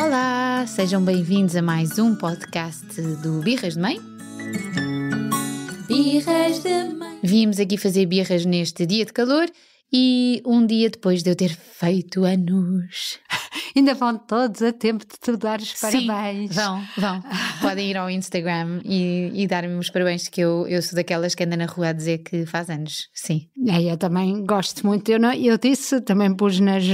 Olá, sejam bem-vindos a mais um podcast do Birras de Mãe. Birras de Mãe. Vimos aqui fazer birras neste dia de calor e um dia depois de eu ter feito anos. Ainda vão todos a tempo de te dar os parabéns. Sim, vão, vão. Podem ir ao Instagram e, e dar-me os parabéns, que eu, eu sou daquelas que anda na rua a dizer que faz anos. Sim. É, eu também gosto muito. Eu, não, eu disse, também pus nas,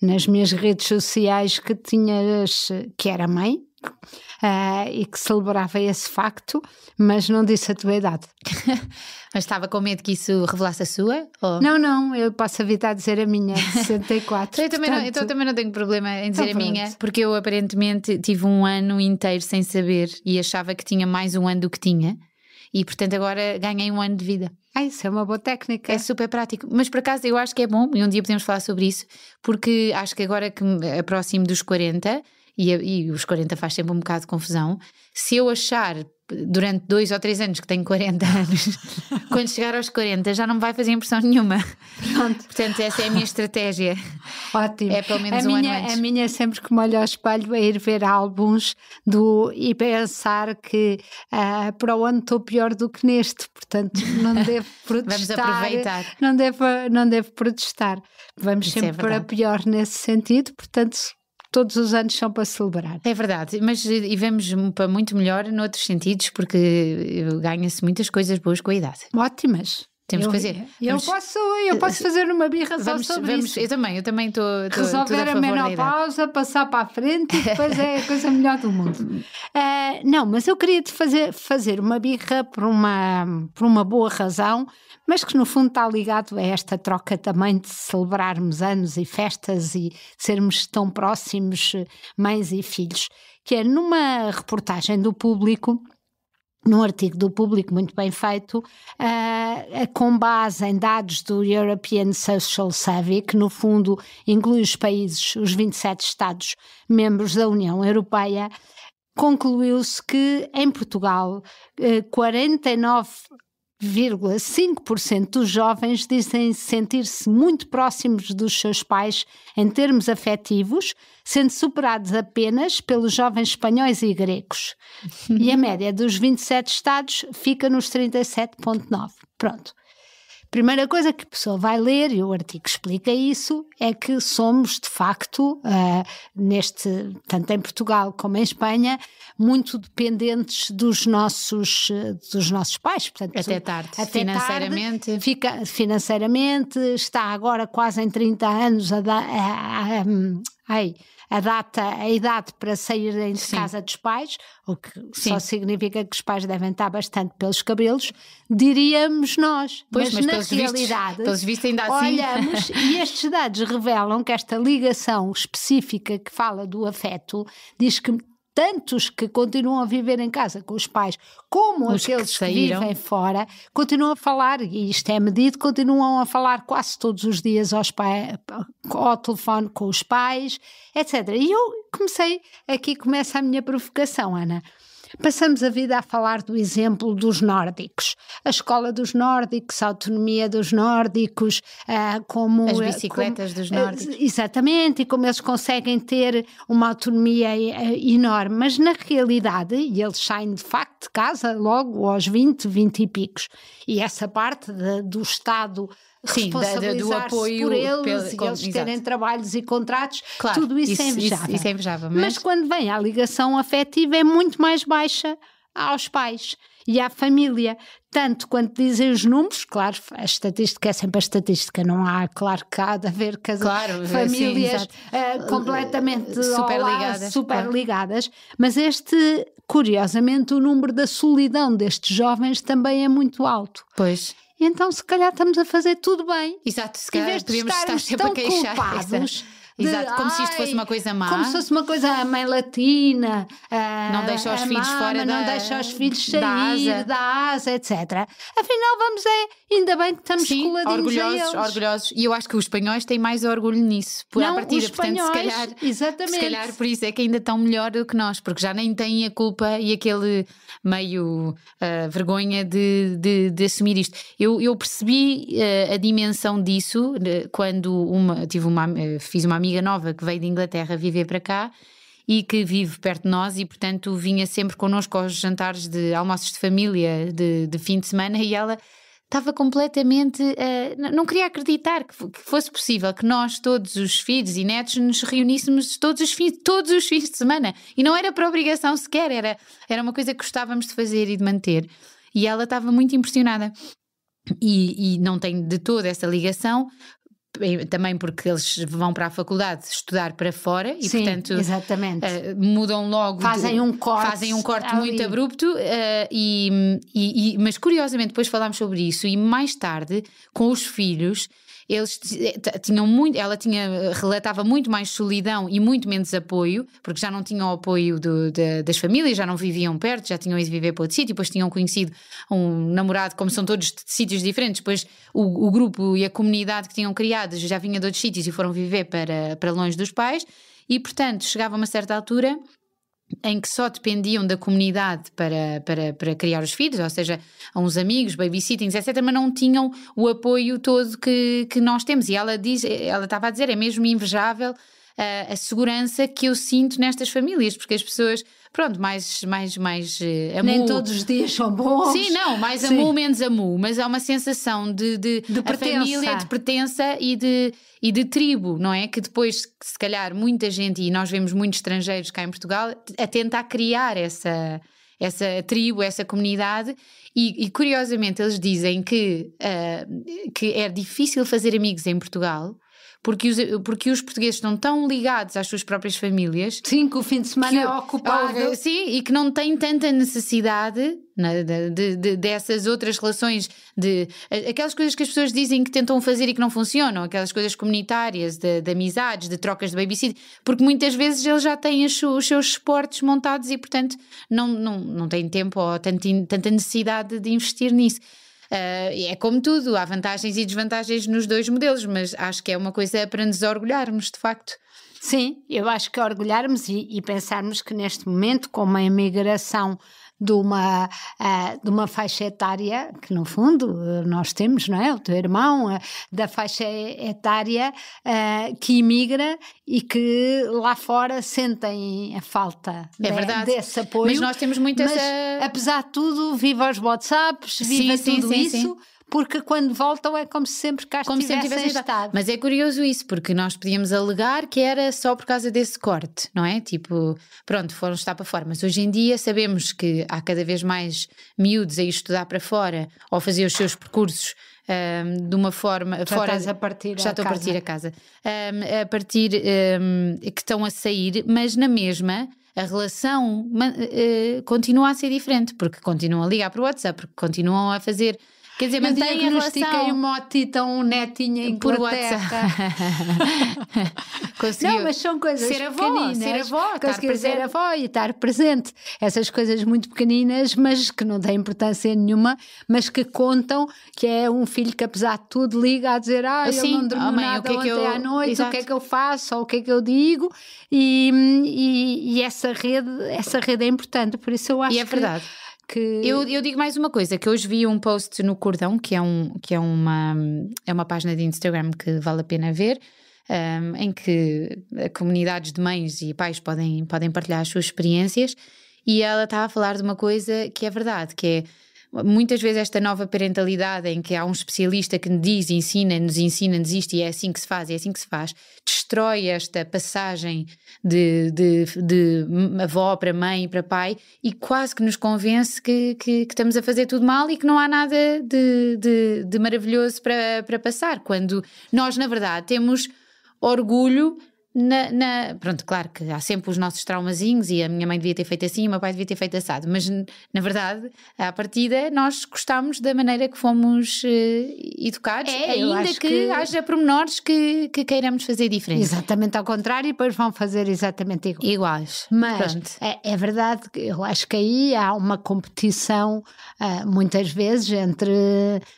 nas minhas redes sociais que tinhas que era mãe uh, e que celebrava esse facto, mas não disse a tua idade. mas estava com medo que isso revelasse a sua? Ou? Não, não, eu posso evitar dizer a minha, 64. eu, portanto... também não, então também não tenho problema em dizer então, a minha, porque eu aparentemente tive um ano inteiro sem saber e achava que tinha mais um ano do que tinha e portanto agora ganhei um ano de vida. Ah, isso é uma boa técnica. É super prático. Mas por acaso eu acho que é bom, e um dia podemos falar sobre isso, porque acho que agora que me aproximo dos 40, e, e os 40 faz sempre um bocado de confusão. Se eu achar durante dois ou três anos que tenho 40 anos, quando chegar aos 40 já não me vai fazer impressão nenhuma. Pronto. Portanto, essa é a minha estratégia. Ótimo. É pelo menos a um minha, ano antes. A minha é sempre que me olho ao espelho é ir ver álbuns do, e pensar que uh, para o ano estou pior do que neste, portanto não devo protestar. Vamos aproveitar. Não devo, não devo protestar. Vamos Isso é sempre é para pior nesse sentido, portanto todos os anos são para celebrar. É verdade, mas eh, e vemos para muito melhor noutros sentidos, porque eh, ganha-se muitas coisas boas com a idade. Ótimas. Temos eu, que fazer. Eu vamos, posso, eu posso fazer uma birra vamos, só sobre vamos, isso. Eu também, eu também estou Resolver a, a menopausa, passar para a frente e depois é a coisa melhor do mundo. Uh, não, mas eu queria te fazer, fazer uma birra por uma, por uma boa razão, mas que no fundo está ligado a esta troca também de celebrarmos anos e festas e sermos tão próximos, eh, mães e filhos, que é numa reportagem do público num artigo do público muito bem feito, uh, com base em dados do European Social Survey, que no fundo inclui os países, os 27 Estados membros da União Europeia, concluiu-se que em Portugal 49 ah, 5% dos jovens dizem sentir-se muito próximos dos seus pais em termos afetivos, sendo superados apenas pelos jovens espanhóis e gregos. E a média dos 27 estados fica nos 37,9. Pronto. Primeira coisa que a pessoa vai ler, e o artigo explica isso, é que somos, de facto, uh, neste, tanto em Portugal como em Espanha, muito dependentes dos nossos, dos nossos pais. Portanto, até tarde, até financeiramente. Tarde, fica, financeiramente, está agora quase em 30 anos a, dar. a, a, a Ei, a data, a idade para saírem de Sim. casa dos pais, o que Sim. só significa que os pais devem estar bastante pelos cabelos, diríamos nós. Pois, mas, mas na pelos realidade, vistos, pelos vistos ainda assim... olhamos e estes dados revelam que esta ligação específica que fala do afeto diz que tantos que continuam a viver em casa com os pais, como os aqueles que, que, vivem fora, continuam a falar, e isto é medido, continuam a falar quase todos os dias aos pai, ao telefone com os pais, etc. E eu comecei, aqui começa a minha provocação, Ana. Passamos a vida a falar do exemplo dos nórdicos. A escola dos nórdicos, a autonomia dos nórdicos, ah, como. As é, bicicletas como, dos eh, nórdicos. Exatamente, e como eles conseguem ter uma autonomia eh, enorme. Mas na realidade, e eles saem de facto de casa logo aos 20, 20 e picos. E essa parte de, do Estado Sim, do apoio por eles e eles exato. terem trabalhos e contratos, claro, tudo isso, é isso é invejável. Isso, isso é invejável mas... mas quando vem à ligação afetiva é muito mais baixa aos pais e à família. Tanto quanto dizem os números, claro, a estatística é sempre a estatística, não há, claro que há de haver casas, claro, famílias sim, uh, eh, completamente super, olá, super claro. ligadas, mas este, curiosamente, o número da solidão destes jovens também é muito alto. Pois. Então, se calhar estamos a fazer tudo bem. Exato, se calhar em estar sempre a queixar. Culpados, Exato, como ai, se isto fosse uma coisa má. Como se fosse uma coisa, a mãe latina, a, ah, não deixa os filhos mama, fora não deixa os filhos sair da asa. da asa, etc. Afinal, vamos é, ainda bem que estamos Sim, coladinhos orgulhosos, orgulhosos. E eu acho que os espanhóis têm mais orgulho nisso, por não, a partida, espanhóis, portanto, se calhar, exatamente. se calhar por isso é que ainda estão melhor do que nós, porque já nem têm a culpa e aquele meio uh, vergonha de, de, de, assumir isto. Eu, eu percebi uh, a dimensão disso uh, quando uma, tive uma, fiz uma amiga amiga nova que veio de Inglaterra viver para cá e que vive perto de nós e, portanto, vinha sempre connosco aos jantares de almoços de família de, de fim de semana e ela estava completamente. Uh, não queria acreditar que, que, fosse possível que nós, todos os filhos e netos, nos reuníssemos todos os fins, todos os fins de semana. E não era por obrigação sequer, era, era uma coisa que gostávamos de fazer e de manter. E ela estava muito impressionada. E, e, não tem de toda essa ligação, também porque eles vão para a faculdade estudar para fora e Sim, portanto exatamente. Uh, mudam logo fazem de, um corte fazem um corte ali. muito abrupto uh, e, e, mas curiosamente depois falámos sobre isso e mais tarde com os filhos eles eh, tinham muito, ela tinha, eh, relatava muito mais solidão e muito menos apoio, porque já não tinham o apoio do, de, das famílias, já não viviam perto, já tinham ido viver para outro sítio, depois tinham conhecido um namorado, como são todos de sítios diferentes, depois o, o grupo e a comunidade que tinham criado já vinha de outros sítios e foram viver para, para longe dos pais. E, portanto, chegava a uma certa altura em que só dependiam da comunidade para, para, para criar os filhos, ou seja, a uns amigos, babysittings, etc., mas não tinham o apoio todo que, que nós temos. E ela diz, ela estava a dizer, é mesmo invejável a, a segurança que eu sinto nestas famílias, porque as pessoas pronto, mais, mais, mais eh, amu. Nem todos os dias são bons. Sim, não, mais Sim. amu, menos amu, mas há uma sensação de, de, de família, de pertença e de, e de tribo, não é? Que depois, se calhar, muita gente, e nós vemos muitos estrangeiros cá em Portugal, a tentar criar essa, essa tribo, essa comunidade. E, e curiosamente, eles dizem que, uh, que é difícil fazer amigos em Portugal porque os, porque os portugueses estão tão ligados às suas próprias famílias. Sim, que o fim de semana que, é ocupado. Ah, sim, e que não têm tanta necessidade né, de, de, dessas outras relações, de aquelas coisas que as pessoas dizem que tentam fazer e que não funcionam, aquelas coisas comunitárias, de, de amizades, de trocas de babysitter, porque muitas vezes eles já têm os, os seus esportes montados e, portanto, não, não, não têm tempo ou tanta, tanta necessidade de investir nisso. Eh, é como tudo, há vantagens e desvantagens nos dois modelos, mas acho que é uma coisa para nos orgulharmos, de facto. Sim, eu acho que orgulharmos e, e pensarmos que neste momento, com uma imigração de uma, uh, de uma faixa etária, que no fundo eh, nós temos, não é? O teu irmão, uh, da faixa etária uh, que imigra e que lá fora sentem a falta é né, de, desse apoio. Mas nós temos muita essa... Apesar de tudo, viva os WhatsApps, viva sim, tudo sim, sim, isso. Sim porque quando voltam é como se sempre cá como tivessem estado. Mas é curioso isso, porque nós podíamos alegar que era só por causa desse corte, não é? Tipo, pronto, foram estar para fora. Mas hoje em dia sabemos que há cada vez mais miúdos a ir estudar para fora ou fazer os seus percursos um, de uma forma já fora estás a partir já a estou casa. a partir a casa um, a partir um, que estão a sair mas na mesma a relação uh, continua a ser diferente porque continuam a ligar para o WhatsApp porque continuam a fazer Quer dizer, mas, mas eu diagnostiquei relação... uma otita um netinha em por Inglaterra. não, mas são coisas ser avó, pequeninas. Ser avó, ser avó e estar presente. Essas coisas muito pequeninas, mas que não têm importância nenhuma, mas que contam que é um filho que apesar de tudo liga a dizer ah, assim, eu não dormi oh, mãe, nada o que é ontem que eu... à noite, Exato. o que é que eu faço, ou o que é que eu digo e, e, e essa, rede, essa rede é importante, por isso eu acho e é verdade. Que, que. Eu, eu digo mais uma coisa: que hoje vi um post no Cordão, que é, um, que é, uma, é uma página de Instagram que vale a pena ver. Um, em que comunidades de mães e pais podem, podem partilhar as suas experiências, e ela estava a falar de uma coisa que é verdade, que é Muitas vezes esta nova parentalidade em que há um especialista que nos diz, ensina-nos, ensina-nos isto e é assim que se faz, é assim que se faz, destrói esta passagem de, de, de avó para mãe e para pai e quase que nos convence que, que, que, estamos a fazer tudo mal e que não há nada de, de, de maravilhoso para, para passar, quando nós, na verdade, temos orgulho na, na, pronto, claro que há sempre os nossos traumazinhos e a minha mãe devia ter feito assim e o meu pai devia ter feito assado, mas na verdade, à partida, nós gostámos da maneira que fomos uh, educados, é, ainda que, que, haja pormenores que, que queiramos fazer diferente. Exatamente ao contrário, e depois vão fazer exatamente igual. iguais. Mas é, é, verdade que eu acho que aí há uma competição uh, muitas vezes entre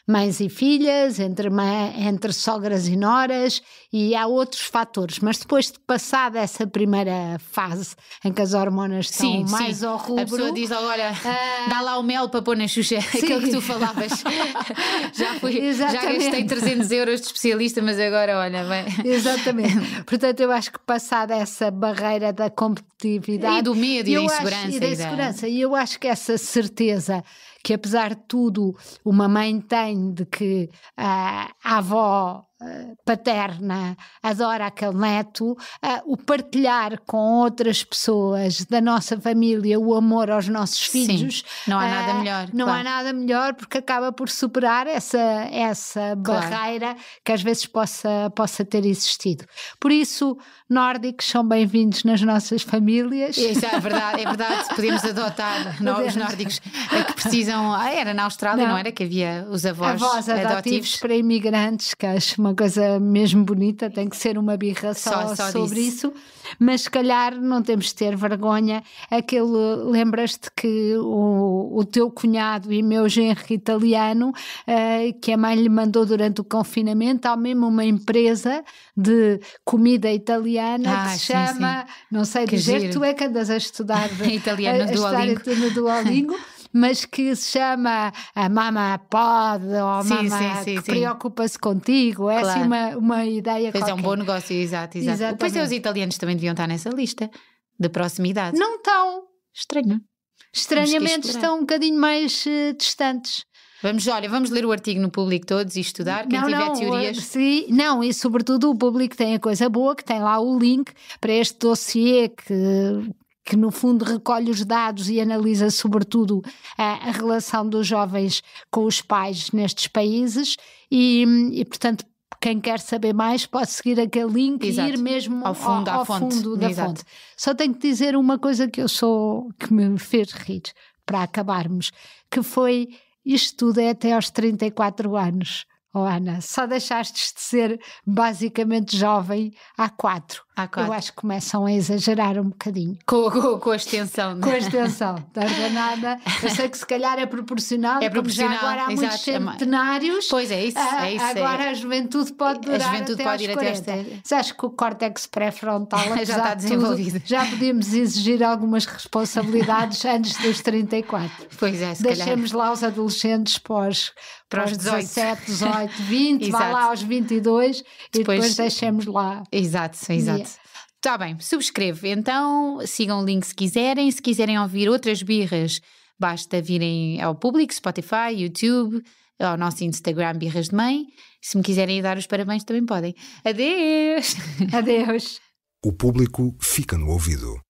mães e filhas, entre, mãe, entre sogras e noras, e há outros fatores, mas depois depois de passada essa primeira fase em que as hormonas estão sim, mais sim. ao rubro. A pessoa diz, olha, uh... dá lá o mel para pôr na xuxa, sim. aquilo que tu falavas. já, fui, Exatamente. já gastei 300 euros de especialista, mas agora olha, bem. Exatamente. Portanto, eu acho que passada essa barreira da competitividade... E do medo e da insegurança. Acho, e da insegurança. E eu acho que essa certeza que apesar de tudo uma mãe tem de que uh, a avó eh, paterna adora aquele neto, eh, o partilhar com outras pessoas da nossa família o amor aos nossos filhos. Sim, não há eh, nada melhor. Não claro. há nada melhor porque acaba por superar essa, essa claro. barreira que às vezes possa, possa ter existido. Por isso, nórdicos são bem-vindos nas nossas famílias. É, isso é verdade, é verdade. Podemos adotar os nórdicos que precisam. Ah, era na Austrália, não, não era? Que havia os avós, avós adotivos, adotivos para imigrantes, que acho uma uma coisa mesmo bonita, tem que ser uma birra só, só, só sobre disso. isso. Mas se calhar não temos de ter vergonha. Aquele, lembras-te que o, o teu cunhado e meu genro italiano, uh, que a mãe lhe mandou durante o confinamento, há mesmo uma empresa de comida italiana ah, que se chama, sim, não sei que dizer, giro. tu é que andas a estudar italiano do Duolingo. mas que se chama a Mama Pod ou sim, Mama que preocupa-se contigo. É assim claro. assim uma, uma ideia Pois qualquer. é um bom negócio, exato, exato. Pois é, os italianos também deviam estar nessa lista de proximidade. Não estão. Estranho. Estranhamente estão um bocadinho mais uh, distantes. Vamos, olha, vamos ler o artigo no público todos e estudar, quem não, tiver não, teorias. Eh, sim, não, e sobretudo o público tem a coisa boa, que tem lá o link para este dossiê que que no fundo recolhe os dados e analisa sobretudo a, a relação dos jovens com os pais nestes países e, e portanto quem quer saber mais pode seguir aquele link Exato. e ir mesmo ao fundo, ao, ao fonte. fundo da Exato. fonte. Só tenho que dizer uma coisa que eu sou que me fez rir para acabarmos, que foi isto tudo é até aos 34 anos. Oh Ana, só deixaste de ser basicamente jovem há quatro. Ah, Eu acho que começam a exagerar um bocadinho. Com, com, com a extensão, não é? Com a extensão, estás nada. Eu sei que se calhar é proporcional, é proporcional porque já agora há exato, é muitos centenários. Pois é, isso. Ah, é isso é- agora é. a juventude pode durar. A juventude até pode aos ir 40. até Você acha que o córtex pré-frontal já está desenvolvido. Tudo, já podíamos exigir algumas responsabilidades antes dos 34. Pois é, se Deixemos calhar. lá os adolescentes pós, para os 18. 17, 18, 20, vá lá aos 22 e depois, depois deixemos lá. Exato, exato. Exato. Está bem, subscrevo. Então, sigam o link se quiserem. Se quiserem ouvir outras birras, basta virem ao público, Spotify, YouTube, ao nosso Instagram Birras de Mãe. Se me quiserem dar os parabéns, também podem. Adeus! Adeus! O público fica no ouvido.